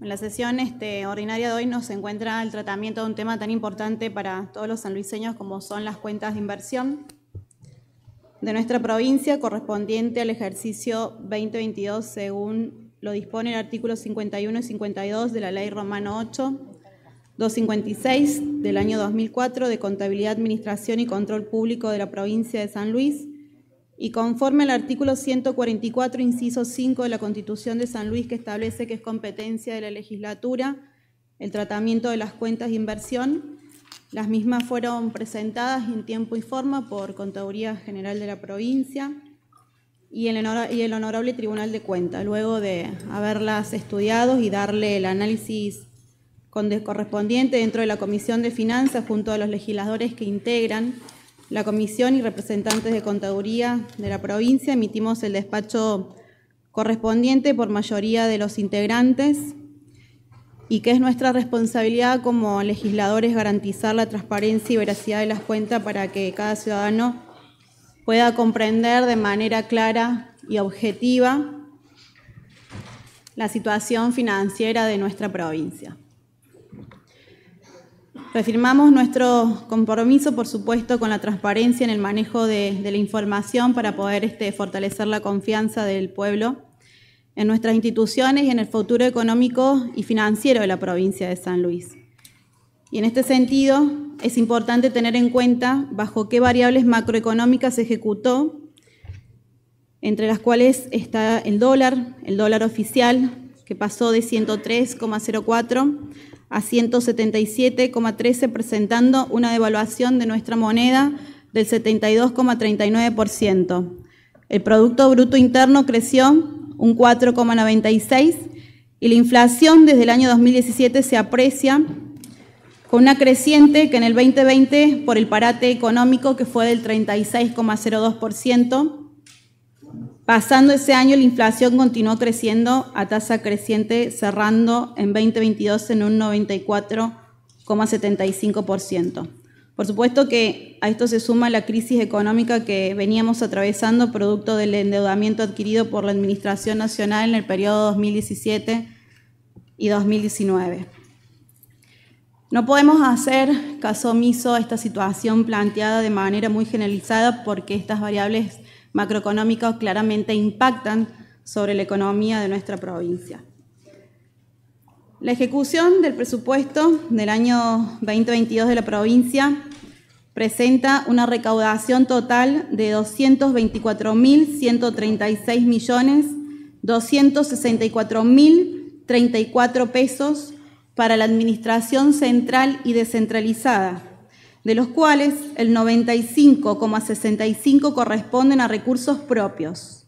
En la sesión este, ordinaria de hoy nos encuentra el tratamiento de un tema tan importante para todos los sanluiseños como son las cuentas de inversión de nuestra provincia correspondiente al ejercicio 2022 según lo dispone el artículo 51 y 52 de la Ley Romano 8, 256 del año 2004 de Contabilidad, Administración y Control Público de la provincia de San Luis y conforme al artículo 144, inciso 5 de la Constitución de San Luis, que establece que es competencia de la legislatura el tratamiento de las cuentas de inversión, las mismas fueron presentadas en tiempo y forma por Contaduría General de la provincia y el, y el Honorable Tribunal de Cuentas, luego de haberlas estudiado y darle el análisis correspondiente dentro de la Comisión de Finanzas junto a los legisladores que integran la comisión y representantes de contaduría de la provincia emitimos el despacho correspondiente por mayoría de los integrantes y que es nuestra responsabilidad como legisladores garantizar la transparencia y veracidad de las cuentas para que cada ciudadano pueda comprender de manera clara y objetiva la situación financiera de nuestra provincia. Reafirmamos nuestro compromiso, por supuesto, con la transparencia en el manejo de, la información para poder este, fortalecer la confianza del pueblo en nuestras instituciones y en el futuro económico y financiero de la provincia de San Luis. Y en este sentido, es importante tener en cuenta bajo qué variables macroeconómicas se ejecutó, entre las cuales está el dólar, el dólar oficial, que pasó de 103,04 a 177,13, presentando una devaluación de nuestra moneda del 72,39%. El Producto Bruto Interno creció un 4,96% y la inflación desde el año 2017 se aprecia con una creciente que en el 2020, por el parate económico, que fue del 36,02%, Pasando ese año, la inflación continuó creciendo a tasa creciente, cerrando en 2022 en un 94,75%. Por supuesto que a esto se suma la crisis económica que veníamos atravesando producto del endeudamiento adquirido por la Administración Nacional en el periodo 2017 y 2019. No podemos hacer caso omiso a esta situación planteada de manera muy generalizada porque estas variables macroeconómicos claramente impactan sobre la economía de nuestra provincia. La ejecución del presupuesto del año 2022 de la provincia presenta una recaudación total de 224.136.264.034 millones pesos para la Administración Central y Descentralizada, de los cuales el 95,65 corresponden a recursos propios.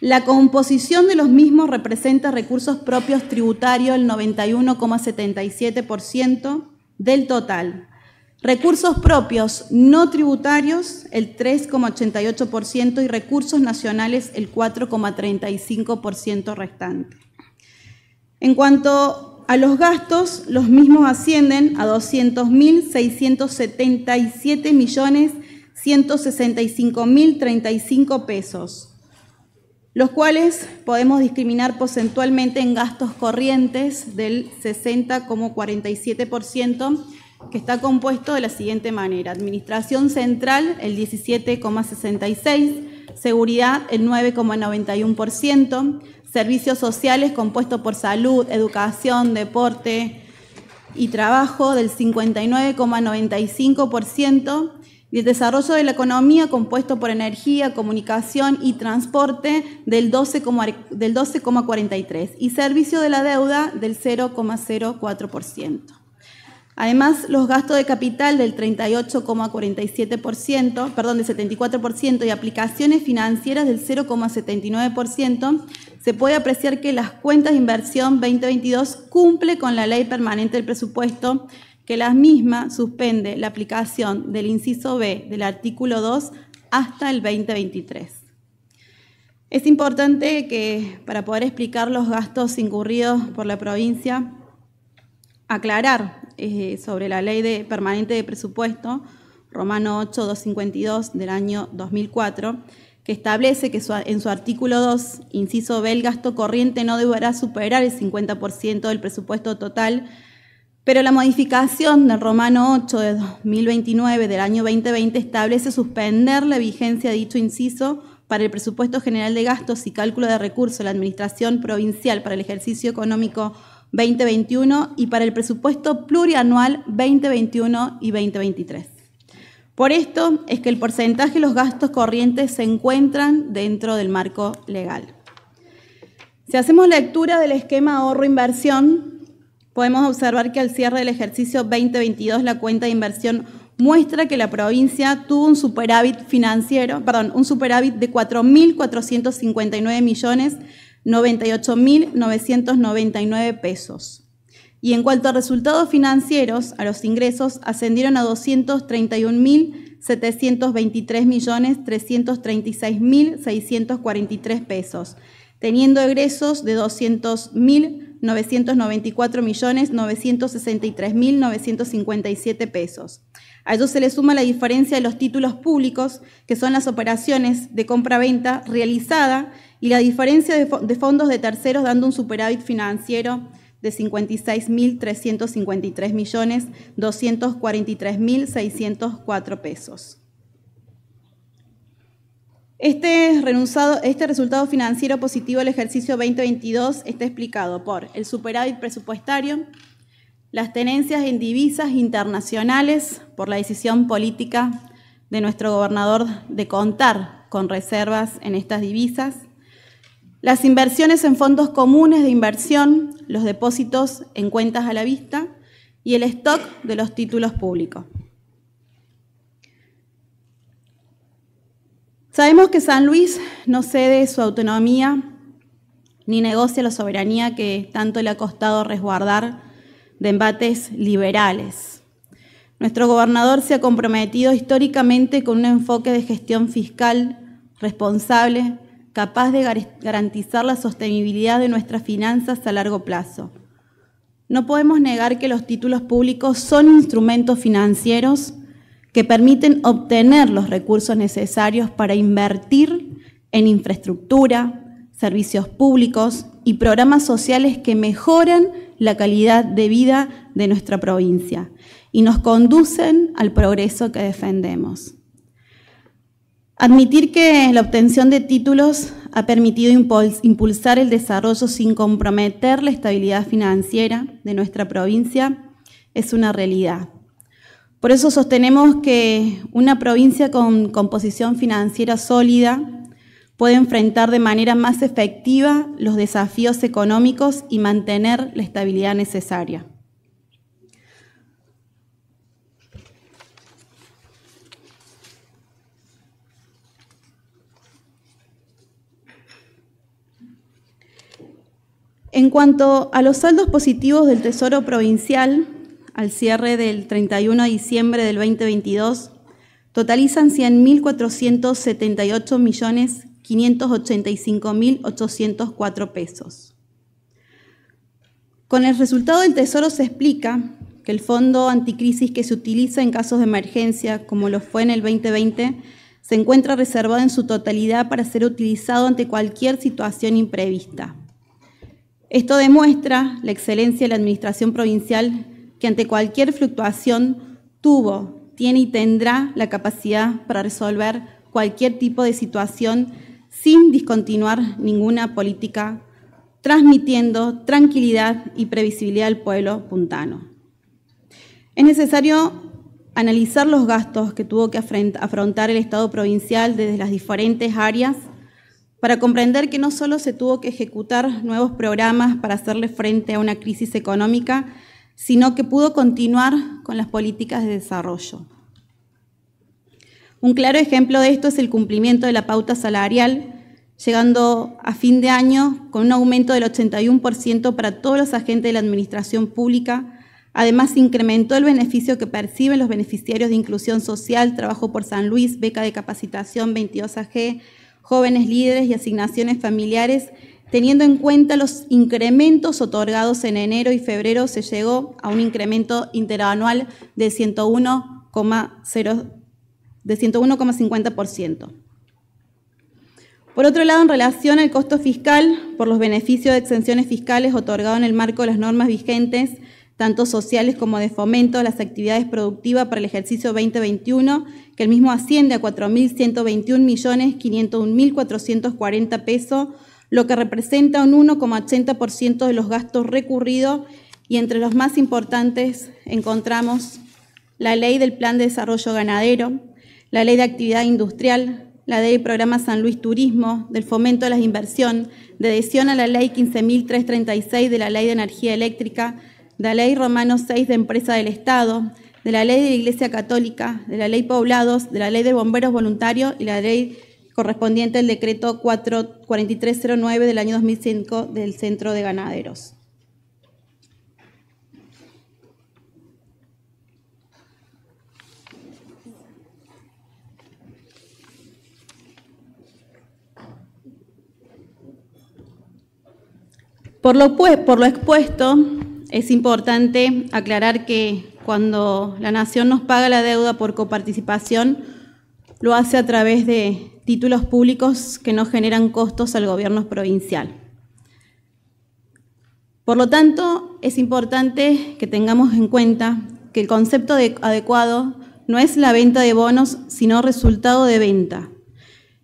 La composición de los mismos representa recursos propios tributarios, el 91,77% del total. Recursos propios no tributarios, el 3,88%, y recursos nacionales, el 4,35% restante. En cuanto a los gastos, los mismos ascienden a 200.677.165.035 pesos, los cuales podemos discriminar porcentualmente en gastos corrientes del 60,47%, que está compuesto de la siguiente manera. Administración Central, el 17,66%, Seguridad, el 9,91%, servicios sociales compuesto por salud, educación, deporte y trabajo del 59,95% y el desarrollo de la economía compuesto por energía, comunicación y transporte del 12,43% del y servicio de la deuda del 0,04%. Además, los gastos de capital del 38,47%, perdón, del 74% y aplicaciones financieras del 0,79%, se puede apreciar que las cuentas de inversión 2022 cumple con la ley permanente del presupuesto, que la misma suspende la aplicación del inciso B del artículo 2 hasta el 2023. Es importante que para poder explicar los gastos incurridos por la provincia, aclarar eh, sobre la Ley de Permanente de Presupuesto, Romano 8252 del año 2004, que establece que en su artículo 2, inciso B, el gasto corriente no deberá superar el 50% del presupuesto total, pero la modificación del Romano 8 de 2029 del año 2020 establece suspender la vigencia de dicho inciso para el presupuesto general de gastos y cálculo de recursos de la Administración Provincial para el ejercicio económico 2021 y para el presupuesto plurianual 2021 y 2023. Por esto es que el porcentaje de los gastos corrientes se encuentran dentro del marco legal. Si hacemos lectura del esquema ahorro-inversión, podemos observar que al cierre del ejercicio 2022 la cuenta de inversión muestra que la provincia tuvo un superávit financiero, perdón, un superávit de 4.459 millones 98.999 pesos. Y en cuanto a resultados financieros, a los ingresos ascendieron a 231.723.336.643 pesos, teniendo egresos de 200.000 994.963.957 pesos. A ello se le suma la diferencia de los títulos públicos, que son las operaciones de compra-venta realizada, y la diferencia de, fondos de terceros dando un superávit financiero de 56.353.243.604 pesos. Este, este, resultado financiero positivo del ejercicio 2022 está explicado por el superávit presupuestario, las tenencias en divisas internacionales por la decisión política de nuestro gobernador de contar con reservas en estas divisas, las inversiones en fondos comunes de inversión, los depósitos en cuentas a la vista y el stock de los títulos públicos. Sabemos que San Luis no cede su autonomía ni negocia la soberanía que tanto le ha costado resguardar de embates liberales. Nuestro gobernador se ha comprometido históricamente con un enfoque de gestión fiscal responsable, capaz de garantizar la sostenibilidad de nuestras finanzas a largo plazo. No podemos negar que los títulos públicos son instrumentos financieros que permiten obtener los recursos necesarios para invertir en infraestructura, servicios públicos y programas sociales que mejoran la calidad de vida de nuestra provincia y nos conducen al progreso que defendemos. Admitir que la obtención de títulos ha permitido impulsar el desarrollo sin comprometer la estabilidad financiera de nuestra provincia es una realidad. Por eso sostenemos que una provincia con composición financiera sólida puede enfrentar de manera más efectiva los desafíos económicos y mantener la estabilidad necesaria. En cuanto a los saldos positivos del Tesoro Provincial, al cierre del 31 de diciembre del 2022 totalizan 100.478.585.804 pesos. Con el resultado del Tesoro se explica que el fondo anticrisis que se utiliza en casos de emergencia, como lo fue en el 2020, se encuentra reservado en su totalidad para ser utilizado ante cualquier situación imprevista. Esto demuestra la excelencia de la Administración Provincial ante cualquier fluctuación tuvo, tiene y tendrá la capacidad para resolver cualquier tipo de situación sin discontinuar ninguna política, transmitiendo tranquilidad y previsibilidad al pueblo puntano. Es necesario analizar los gastos que tuvo que afrontar el Estado provincial desde las diferentes áreas para comprender que no solo se tuvo que ejecutar nuevos programas para hacerle frente a una crisis económica, sino que pudo continuar con las políticas de desarrollo. Un claro ejemplo de esto es el cumplimiento de la pauta salarial, llegando a fin de año con un aumento del 81% para todos los agentes de la administración pública. Además, incrementó el beneficio que perciben los beneficiarios de inclusión social, trabajo por San Luis, beca de capacitación 22AG, jóvenes líderes y asignaciones familiares Teniendo en cuenta los incrementos otorgados en enero y febrero, se llegó a un incremento interanual de 101,50%. De por otro lado, en relación al costo fiscal, por los beneficios de exenciones fiscales otorgados en el marco de las normas vigentes, tanto sociales como de fomento a las actividades productivas para el ejercicio 2021, que el mismo asciende a 4.121.501.440 pesos lo que representa un 1,80% de los gastos recurridos y entre los más importantes encontramos la ley del Plan de Desarrollo Ganadero, la ley de Actividad Industrial, la ley del Programa San Luis Turismo, del Fomento de la Inversión, de adhesión a la ley 15.336 de la ley de Energía Eléctrica, de la ley Romano 6 de Empresa del Estado, de la ley de la Iglesia Católica, de la ley Poblados, de la ley de Bomberos Voluntarios y la ley correspondiente al decreto del año 2005 del Centro de Ganaderos. Por lo, pues, por lo expuesto, es importante aclarar que cuando la Nación nos paga la deuda por coparticipación, lo hace a través de títulos públicos que no generan costos al gobierno provincial. Por lo tanto, es importante que tengamos en cuenta que el concepto de adecuado no es la venta de bonos, sino resultado de venta.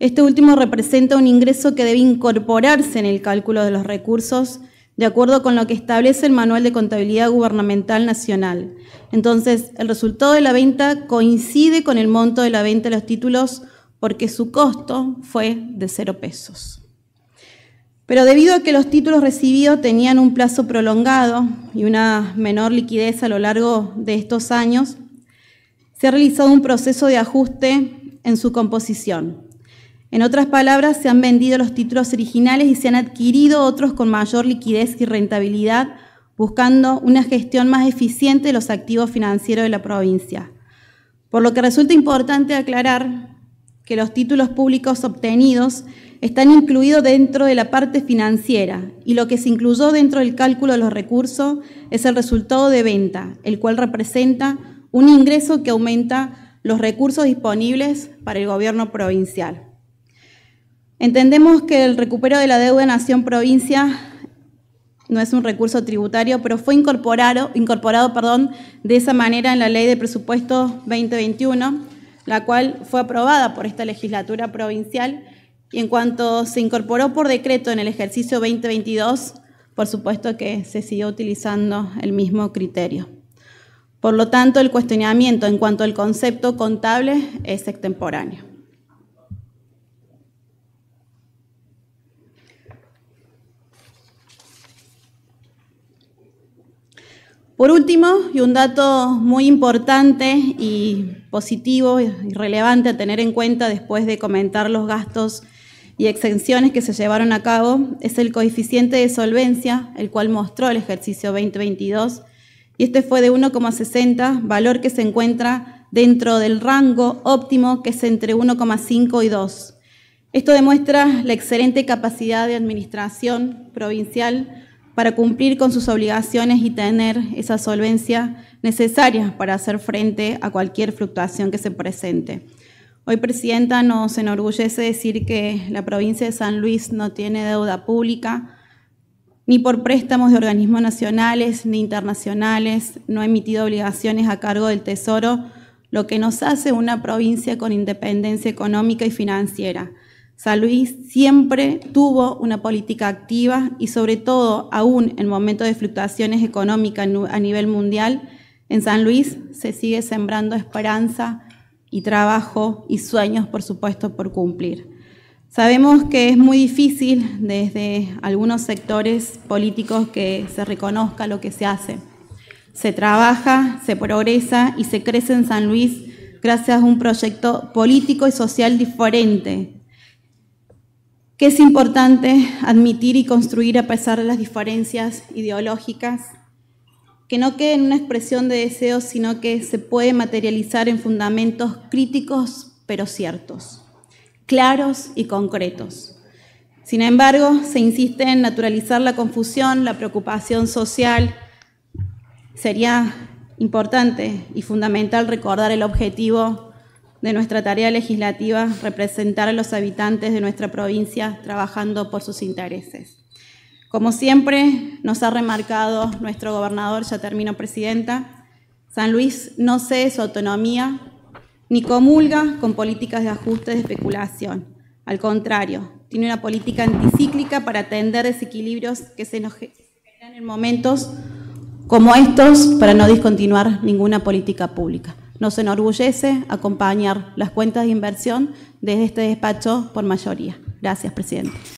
Este último representa un ingreso que debe incorporarse en el cálculo de los recursos de acuerdo con lo que establece el Manual de Contabilidad Gubernamental Nacional. Entonces, el resultado de la venta coincide con el monto de la venta de los títulos porque su costo fue de cero pesos. Pero debido a que los títulos recibidos tenían un plazo prolongado y una menor liquidez a lo largo de estos años, se ha realizado un proceso de ajuste en su composición. En otras palabras, se han vendido los títulos originales y se han adquirido otros con mayor liquidez y rentabilidad, buscando una gestión más eficiente de los activos financieros de la provincia. Por lo que resulta importante aclarar que los títulos públicos obtenidos están incluidos dentro de la parte financiera y lo que se incluyó dentro del cálculo de los recursos es el resultado de venta, el cual representa un ingreso que aumenta los recursos disponibles para el gobierno provincial. Entendemos que el recupero de la deuda nación-provincia no es un recurso tributario, pero fue incorporado, de esa manera en la Ley de Presupuestos 2021, la cual fue aprobada por esta legislatura provincial y en cuanto se incorporó por decreto en el ejercicio 2022, por supuesto que se siguió utilizando el mismo criterio. Por lo tanto, el cuestionamiento en cuanto al concepto contable es extemporáneo. Por último, y un dato muy importante y positivo y relevante a tener en cuenta después de comentar los gastos y exenciones que se llevaron a cabo, es el coeficiente de solvencia, el cual mostró el ejercicio 2022, y este fue de 1,60, valor que se encuentra dentro del rango óptimo que es entre 1,5 y 2. Esto demuestra la excelente capacidad de administración provincial para cumplir con sus obligaciones y tener esa solvencia necesaria para hacer frente a cualquier fluctuación que se presente. Hoy, Presidenta, nos enorgullece decir que la provincia de San Luis no tiene deuda pública, ni por préstamos de organismos nacionales ni internacionales, no ha emitido obligaciones a cargo del Tesoro, lo que nos hace una provincia con independencia económica y financiera. San Luis siempre tuvo una política activa y sobre todo, aún en momentos de fluctuaciones económicas a nivel mundial, en San Luis se sigue sembrando esperanza y trabajo y sueños, por supuesto, por cumplir. Sabemos que es muy difícil desde algunos sectores políticos que se reconozca lo que se hace. Se trabaja, se progresa y se crece en San Luis gracias a un proyecto político y social diferente, que es importante admitir y construir a pesar de las diferencias ideológicas, que no quede en una expresión de deseos, sino que se puede materializar en fundamentos críticos pero ciertos, claros y concretos. Sin embargo, se insiste en naturalizar la confusión, la preocupación social. Sería importante y fundamental recordar el objetivo de nuestra tarea legislativa representar a los habitantes de nuestra provincia trabajando por sus intereses. Como siempre nos ha remarcado nuestro gobernador, ya termino presidenta, San Luis no cede su autonomía ni comulga con políticas de ajuste de especulación. Al contrario, tiene una política anticíclica para atender desequilibrios que se nos generan en momentos como estos para no discontinuar ninguna política pública. Nos enorgullece acompañar las cuentas de inversión desde este despacho por mayoría. Gracias, presidente.